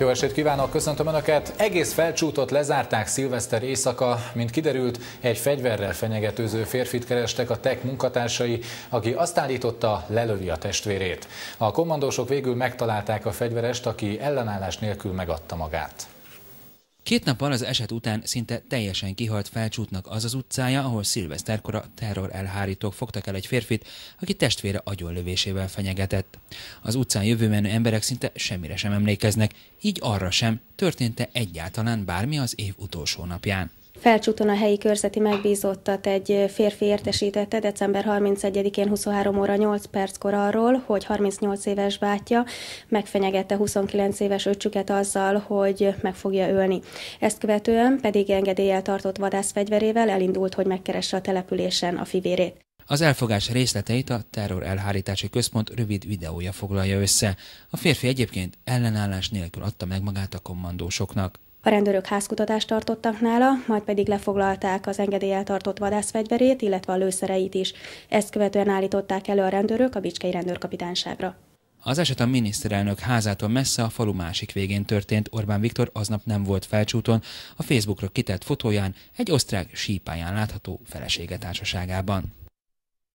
Jó estét kívánok, köszöntöm Önöket! Egész felcsútot lezárták szilveszter éjszaka, mint kiderült, egy fegyverrel fenyegetőző férfit kerestek a TEK munkatársai, aki azt állította, lelövi a testvérét. A kommandósok végül megtalálták a fegyverest, aki ellenállás nélkül megadta magát. Két nappal az eset után szinte teljesen kihalt felcsútnak az az utcája, ahol a terror elhárítók fogtak el egy férfit, aki testvére agyonlövésével fenyegetett. Az utcán jövőmenő emberek szinte semmire sem emlékeznek, így arra sem történt-e egyáltalán bármi az év utolsó napján. Felcsúton a helyi körzeti megbízottat egy férfi értesítette december 31-én 23 óra 8 perckor arról, hogy 38 éves bátyja megfenyegette 29 éves öcsüket azzal, hogy meg fogja ölni. Ezt követően pedig engedéllyel tartott vadászfegyverével elindult, hogy megkeresse a településen a fivérét. Az elfogás részleteit a Terror Elhárítási Központ rövid videója foglalja össze. A férfi egyébként ellenállás nélkül adta meg magát a kommandósoknak. A rendőrök házkutatást tartottak nála, majd pedig lefoglalták az engedéllyel tartott vadászfegyverét, illetve a lőszereit is. Ezt követően állították elő a rendőrök a Bicskei rendőrkapitányságra. Az eset a miniszterelnök házától messze a falu másik végén történt. Orbán Viktor aznap nem volt felcsúton, a Facebookra kitett fotóján egy osztrák sípáján látható felesége társaságában.